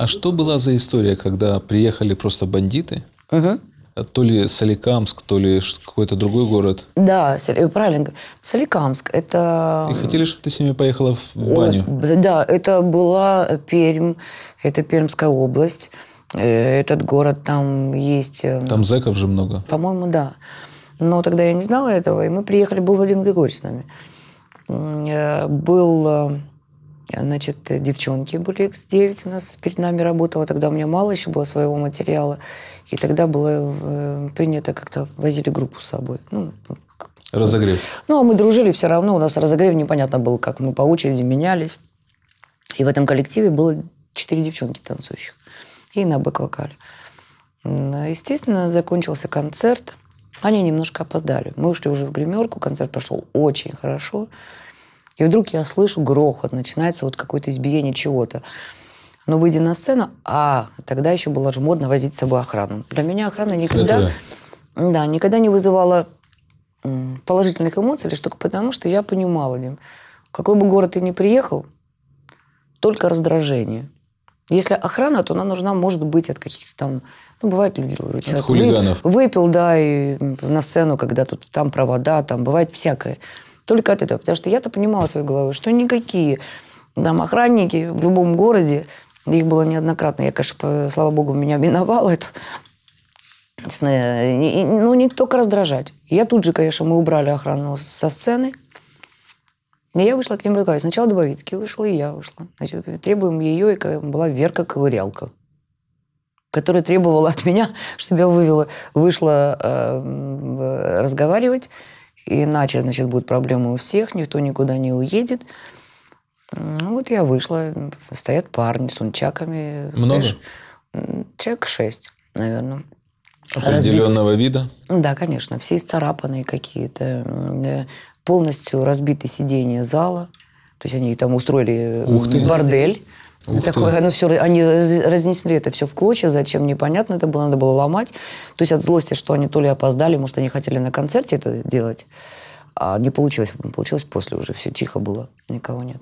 А что была за история, когда приехали просто бандиты? Угу. То ли Соликамск, то ли какой-то другой город. Да, правильно. Соликамск. Это... И хотели, чтобы ты с ними поехала в баню. Да, это была Пермь. Это Пермская область. Э, этот город там есть... Эм, там зэков же много. По-моему, да. Но тогда я не знала этого, и мы приехали, был Владимир Григорьевич с нами. Э, был э, Значит, девчонки были X9 у нас перед нами работала. Тогда у меня мало еще было своего материала. И тогда было э, принято как-то возили группу с собой. Ну, разогрев. Ну, а мы дружили все равно. У нас разогрев непонятно был, как мы по очереди менялись. И в этом коллективе было четыре девчонки танцующих. И на бэк-вокале. Естественно, закончился концерт. Они немножко опоздали. Мы ушли уже в гримерку, концерт прошел очень хорошо. И вдруг я слышу грохот, начинается вот какое-то избиение чего-то. Но выйдя на сцену, а тогда еще было же модно возить с собой охрану. Для меня охрана никогда, да, никогда не вызывала положительных эмоций, лишь только потому, что я понимала, Дим, какой бы город ты ни приехал, только раздражение. Если охрана, то она нужна, может быть, от каких-то там... Ну, бывает, люди... Э, от хулиганов. Выпил, да, и на сцену, когда тут там провода, там бывает всякое. Только от этого. Потому что я-то понимала своей головой, что никакие там охранники в любом городе, их было неоднократно. Я, конечно, слава богу, меня миновало это. Ну, не только раздражать. Я тут же, конечно, мы убрали охрану со сцены. И я вышла к ним разговаривать. Сначала Дубовицкий вышел, и я вышла. Значит, требуем ее, и была Верка-ковырялка, которая требовала от меня, чтобы я вывела, вышла э, э разговаривать иначе, значит, будут проблемы у всех, никто никуда не уедет. Ну, вот я вышла, стоят парни с унчаками. Много? Знаешь, человек шесть, наверное. Определенного Разбит... вида? Да, конечно. Все исцарапанные какие-то. Полностью разбиты сиденья зала. То есть они там устроили бордель. Ух такое, оно все, они разнесли это все в клочья, зачем, непонятно это было, надо было ломать. То есть от злости, что они то ли опоздали, может, они хотели на концерте это делать, а не получилось. Получилось после уже, все тихо было, никого нет.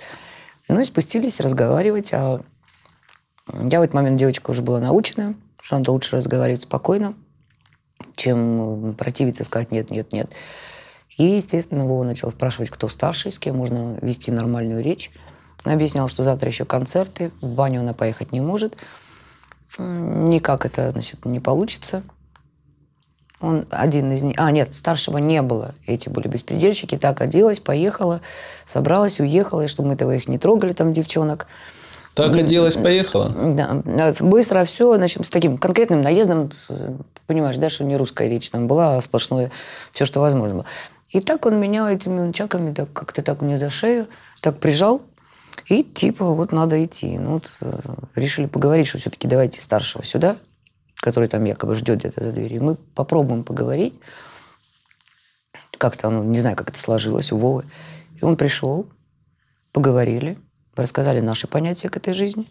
Ну и спустились разговаривать, а я в этот момент девочка уже была научена, что надо лучше разговаривать спокойно, чем э, противиться, сказать «нет, нет, нет». И, естественно, Вова начал спрашивать, кто старший, с кем можно вести нормальную речь. Объяснял, что завтра еще концерты, в баню она поехать не может. Никак это, значит, не получится. Он один из них... А, нет, старшего не было. Эти были беспредельщики. Так оделась, поехала, собралась, уехала, и чтобы мы этого их не трогали, там, девчонок. Так оделась, поехала? Да. Э, быстро все, значит, с таким конкретным наездом, понимаешь, да, что не русская речь там была, а сплошное все, что возможно было. И так он меня этими чаками так как-то так мне за шею так прижал, и типа вот надо идти. Ну, вот э, решили поговорить, что все-таки давайте старшего сюда, который там якобы ждет где-то за дверью. Мы попробуем поговорить. Как-то, ну, не знаю, как это сложилось у Вовы. И он пришел, поговорили, рассказали наши понятия к этой жизни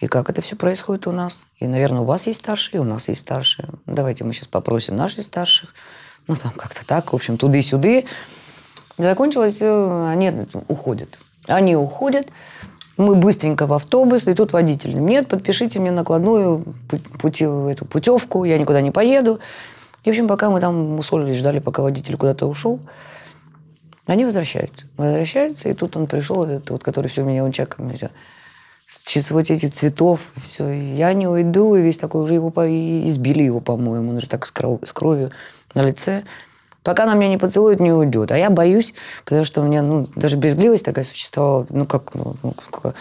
и как это все происходит у нас. И, наверное, у вас есть старшие, и у нас есть старшие. Ну, давайте мы сейчас попросим наших старших. Ну, там как-то так, в общем, туды-сюды. Закончилось, они уходят. Они уходят, мы быстренько в автобус, и тут водитель. Нет, подпишите мне накладную пути, эту путевку, я никуда не поеду. И, в общем, пока мы там мусолились, ждали, пока водитель куда-то ушел, они возвращаются. Возвращаются, и тут он пришел, этот, вот, который все меня он чеками все. Через вот эти цветов, все, я не уйду, и весь такой уже его, по... избили его, по-моему, он же так с, кров... с кровью на лице. Пока она меня не поцелует, не уйдет. А я боюсь, потому что у меня ну, даже брезгливость такая существовала. Ну, как... Ну, ну, как...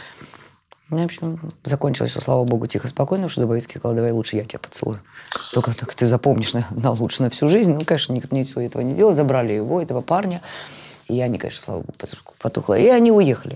Ну, в общем, закончилось все, слава богу, тихо, спокойно, что Дубовицкий сказал, давай лучше я тебя поцелую. Только так ты запомнишь на, на лучше на всю жизнь. Ну, конечно, никто ничего этого не сделал, забрали его, этого парня. И я, конечно, слава богу, потухла. И они уехали.